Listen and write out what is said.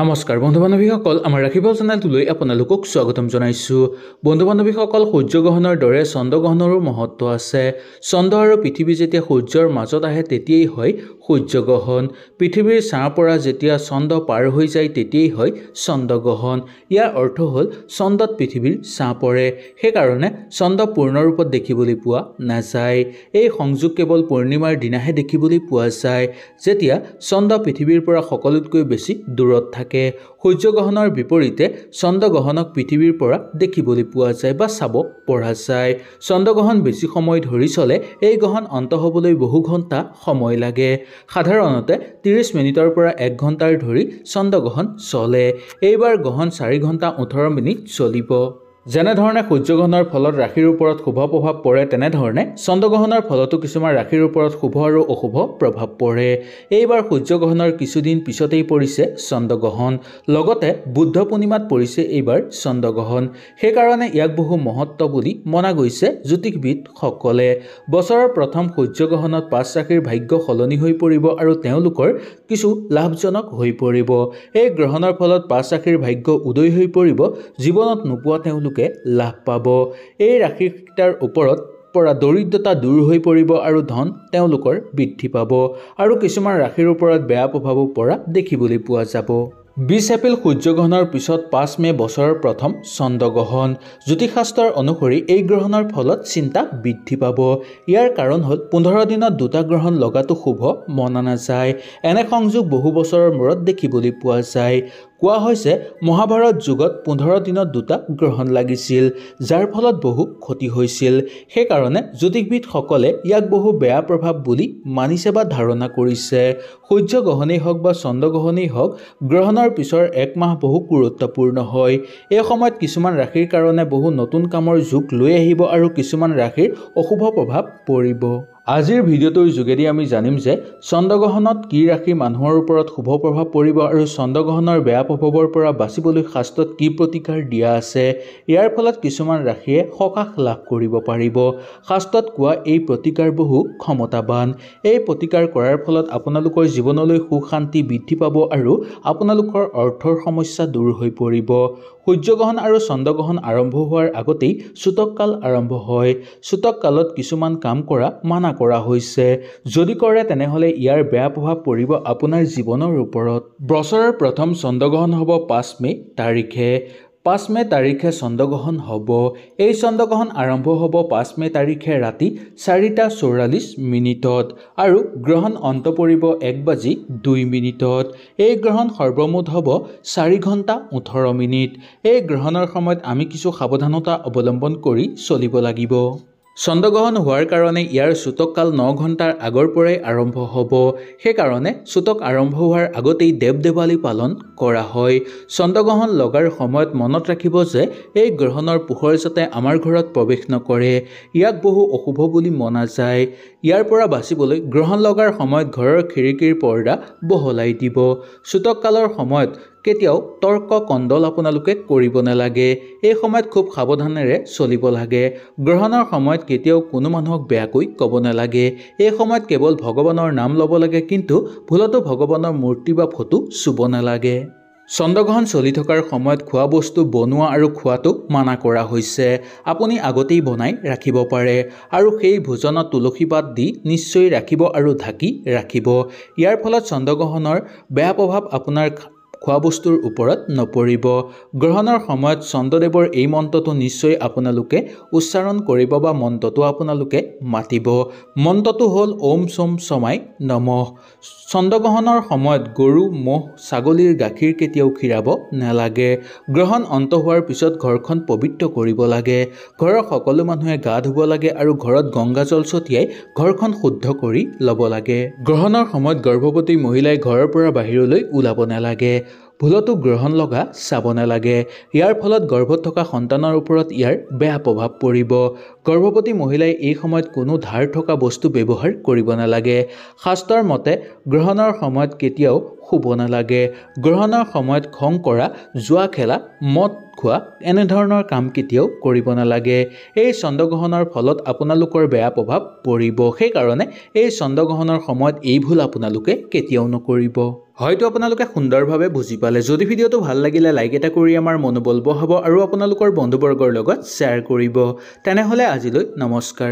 নমস্কাৰ বন্ধু বান্ধৱীসকল আমাৰ ৰাখিবল চেনেলটোলৈ আপোনালোকক স্বাগতম জনাইছোঁ বন্ধু বান্ধৱীসকল সূৰ্যগ্ৰহণৰ দৰে চন্দ্ৰগ্ৰহণৰো মহত্ব আছে চন্দ্ৰ আৰু পৃথিৱী যেতিয়া সূৰ্যৰ মাজত আহে তেতিয়াই হয় সূৰ্যগ্ৰহণ পৃথিৱীৰ ছাঁৰ পৰা যেতিয়া চন্দ্ৰ পাৰ হৈ যায় তেতিয়াই হয় চন্দ্ৰগ্ৰহণ ইয়াৰ অৰ্থ হ'ল চন্দ্ৰত পৃথিৱীৰ ছাঁ পৰে সেইকাৰণে চন্দ্ৰ পূৰ্ণৰূপত দেখিবলৈ পোৱা নাযায় এই সংযোগ কেৱল পূৰ্ণিমাৰ দিনাহে দেখিবলৈ পোৱা যায় যেতিয়া চন্দ্ৰ পৃথিৱীৰ পৰা সকলোতকৈ বেছি দূৰত থাকে থাকে সূৰ্যগ্ৰহণৰ বিপৰীতে চন্দ্ৰগ্ৰহণক পৃথিৱীৰ পৰা দেখিবলৈ পোৱা যায় বা চাব পৰা যায় চন্দ্ৰগ্ৰহণ বেছি সময় ধৰি চলে এই গ্ৰহণ অন্ত হ'বলৈ বহু ঘণ্টা সময় লাগে সাধাৰণতে ত্ৰিছ মিনিটৰ পৰা এক ঘণ্টাৰ ধৰি চন্দ্ৰগ্ৰহণ চলে এইবাৰ গ্ৰহণ চাৰি ঘণ্টা ওঠৰ মিনিট চলিব যেনেধৰণে সূৰ্যগ্ৰহণৰ ফলত ৰাশিৰ ওপৰত শুভ প্ৰভাৱ পৰে তেনেধৰণে চন্দ্ৰগ্ৰহণৰ ফলতো কিছুমান ৰাশিৰ ওপৰত শুভ আৰু অশুভ প্ৰভাৱ পৰে এইবাৰ সূৰ্যগ্ৰহণৰ কিছুদিন পিছতেই পৰিছে চন্দ্ৰগ্ৰহণ লগতে বুদ্ধ পূৰ্ণিমাত পৰিছে এইবাৰ চন্দ্ৰগ্ৰহণ সেইকাৰণে ইয়াক বহু মহত্ব বুলি মনা গৈছে জ্যোতিষবিদসকলে বছৰৰ প্ৰথম সূৰ্যগ্ৰহণত পাঁচ ৰাশিৰ ভাগ্য সলনি হৈ পৰিব আৰু তেওঁলোকৰ কিছু লাভজনক হৈ পৰিব এই গ্ৰহণৰ ফলত পাঁচ ৰাশিৰ ভাগ্য উদয় হৈ পৰিব জীৱনত নোপোৱা তেওঁলোক লোকে লাভ পাব এই ৰাশিকেইটাৰ ওপৰত পৰা দৰিদ্ৰতা দূৰ হৈ পৰিব আৰু ধন তেওঁলোকৰ বৃদ্ধি পাব আৰু কিছুমান ৰাশিৰ ওপৰত বেয়া প্ৰভাৱো পৰা দেখিবলৈ পোৱা যাব বিছ এপ্ৰিল সূৰ্যগ্ৰহণৰ পিছত পাঁচ মে' বছৰৰ প্ৰথম চন্দ্ৰগ্ৰহণ জ্যোতিষাস্ত্ৰৰ অনুসৰি এই গ্ৰহণৰ ফলত চিন্তা বৃদ্ধি পাব ইয়াৰ কাৰণ হ'ল পোন্ধৰ দিনত দুটা গ্ৰহণ লগাটো শুভ মনা নাযায় এনে সংযোগ বহু বছৰৰ মূৰত দেখিবলৈ পোৱা যায় কোৱা হৈছে মহাভাৰত যুগত পোন্ধৰ দিনত দুটা গ্ৰহণ লাগিছিল যাৰ ফলত বহু ক্ষতি হৈছিল সেইকাৰণে জ্যোতিষবিদসকলে ইয়াক বহু বেয়া প্ৰভাৱ বুলি মানিছে বা ধাৰণা কৰিছে সূৰ্যগ্ৰহণেই হওক বা চন্দ্ৰগ্ৰহণেই হওক গ্ৰহণৰ পিছৰ এক মাহ বহু গুৰুত্বপূৰ্ণ হয় এই সময়ত কিছুমান ৰাশিৰ কাৰণে বহু নতুন কামৰ যুগ লৈ আহিব আৰু কিছুমান ৰাশিৰ অশুভ প্ৰভাৱ পৰিব আজিৰ ভিডিঅ'টোৰ যোগেদি আমি জানিম যে চন্দ্ৰগ্ৰহণত কি ৰাশি মানুহৰ ওপৰত শুভ প্ৰভাৱ পৰিব আৰু চন্দ্ৰগ্ৰহণৰ বেয়া প্ৰভাৱৰ পৰা বাচিবলৈ শাস্ত্ৰত কি প্ৰতিকাৰ দিয়া আছে ইয়াৰ ফলত কিছুমান ৰাশিয়ে সকাহ লাভ কৰিব পাৰিব শাস্ত্ৰত কোৱা এই প্ৰতিকাৰ বহু ক্ষমতাবান এই প্ৰতিকাৰ কৰাৰ ফলত আপোনালোকৰ জীৱনলৈ সুখ শান্তি বৃদ্ধি পাব আৰু আপোনালোকৰ অৰ্থৰ সমস্যা দূৰ হৈ পৰিব সূৰ্যগ্ৰহণ আৰু চন্দ্ৰগ্ৰহণ আৰম্ভ হোৱাৰ আগতেই কাল আৰম্ভ হয় কালত কিছুমান কাম কৰা মানা আলোচনা কৰা হৈছে যদি কৰে তেনেহ'লে ইয়াৰ বেয়া প্ৰভাৱ পৰিব আপোনাৰ জীৱনৰ ওপৰত বছৰৰ প্ৰথম চন্দ্ৰগ্ৰহণ হ'ব পাঁচ মে' তাৰিখে পাঁচ মে' তাৰিখে চন্দ্ৰগ্ৰহণ হ'ব এই চন্দ্ৰগ্ৰহণ আৰম্ভ হ'ব পাঁচ মে' তাৰিখে ৰাতি চাৰিটা চৌৰাল্লিছ মিনিটত আৰু গ্ৰহণ অন্ত পৰিব এক বাজি দুই মিনিটত এই গ্ৰহণ সৰ্বমুঠ হ'ব চাৰি ঘণ্টা ওঠৰ মিনিট এই গ্ৰহণৰ সময়ত আমি কিছু সাৱধানতা অৱলম্বন কৰি চলিব লাগিব চন্দ্ৰগ্ৰহণ হোৱাৰ কাৰণে ইয়াৰ কাল ন ঘণ্টাৰ আগৰ পৰাই আৰম্ভ হ'ব সেইকাৰণে চুতক আৰম্ভ হোৱাৰ আগতেই দেৱ দেৱালী পালন কৰা হয় চন্দ্ৰগ্ৰহণ লগাৰ সময়ত মনত ৰাখিব যে এই গ্ৰহণৰ পোহৰ যাতে আমাৰ ঘৰত প্ৰৱেশ নকৰে ইয়াক বহু অশুভ বুলি মনা যায় ইয়াৰ পৰা বাচিবলৈ গ্ৰহণ লগাৰ সময়ত ঘৰৰ খিৰিকীৰ পৰ্দা বহলাই দিব চুতককালৰ সময়ত কেতিয়াও তৰ্ক কণ্ডল আপোনালোকে কৰিব নালাগে এই সময়ত খুব সাৱধানেৰে চলিব লাগে গ্ৰহণৰ সময়ত কেতিয়াও কোনো মানুহক বেয়াকৈ ক'ব নালাগে এই সময়ত কেৱল ভগৱানৰ নাম ল'ব লাগে কিন্তু ভুলতো ভগৱানৰ মূৰ্তি বা ফটো চুব নালাগে চন্দ্ৰগ্ৰহণ চলি থকাৰ সময়ত খোৱা বস্তু বনোৱা আৰু খোৱাটো মানা কৰা হৈছে আপুনি আগতেই বনাই ৰাখিব পাৰে আৰু সেই ভোজনত তুলসী পাত দি নিশ্চয় ৰাখিব আৰু ঢাকি ৰাখিব ইয়াৰ ফলত চন্দ্ৰগ্ৰহণৰ বেয়া প্ৰভাৱ আপোনাৰ খোৱা বস্তুৰ ওপৰত নপৰিব গ্ৰহণৰ সময়ত চন্দ্ৰদেৱৰ এই মন্ত্ৰটো নিশ্চয় আপোনালোকে উচ্চাৰণ কৰিব বা মন্ত্ৰটো আপোনালোকে মাতিব মন্ত্ৰটো হ'ল ঔম চোম চমাই নমহ চন্দ্ৰগ্ৰহণৰ সময়ত গৰু মহ ছাগলীৰ গাখীৰ কেতিয়াও খীৰাব নালাগে গ্ৰহণ অন্ত হোৱাৰ পিছত ঘৰখন পবিত্ৰ কৰিব লাগে ঘৰৰ সকলো মানুহে গা ধুব লাগে আৰু ঘৰত গংগা জল ছটিয়াই ঘৰখন শুদ্ধ কৰি ল'ব লাগে গ্ৰহণৰ সময়ত গৰ্ভৱতী মহিলাই ঘৰৰ পৰা বাহিৰলৈ ওলাব নালাগে ভুলতো গ্ৰহণ লগা চাব নালাগে ইয়াৰ ফলত গৰ্ভত থকা সন্তানৰ ওপৰত ইয়াৰ বেয়া প্ৰভাৱ পৰিব গৰ্ভৱতী মহিলাই এই সময়ত কোনো ধাৰ থকা বস্তু ব্যৱহাৰ কৰিব নালাগে শাস্ত্ৰৰ মতে গ্ৰহণৰ সময়ত কেতিয়াও শুব নালাগে গ্ৰহণৰ সময়ত খং কৰা জোৱা খেলা মদ খোৱা এনেধৰণৰ কাম কেতিয়াও কৰিব নালাগে এই চন্দ্ৰগ্ৰহণৰ ফলত আপোনালোকৰ বেয়া প্ৰভাৱ পৰিব সেইকাৰণে এই চন্দ্ৰগ্ৰহণৰ সময়ত এই ভুল আপোনালোকে কেতিয়াও নকৰিব হয়তো আপোনালোকে সুন্দৰভাৱে বুজি পালে যদি ভিডিঅ'টো ভাল লাগিলে লাইক এটা কৰি আমাৰ মনোবল বহাব আৰু আপোনালোকৰ বন্ধুবৰ্গৰ লগত শ্বেয়াৰ কৰিব তেনেহ'লে আজিলৈ নমস্কাৰ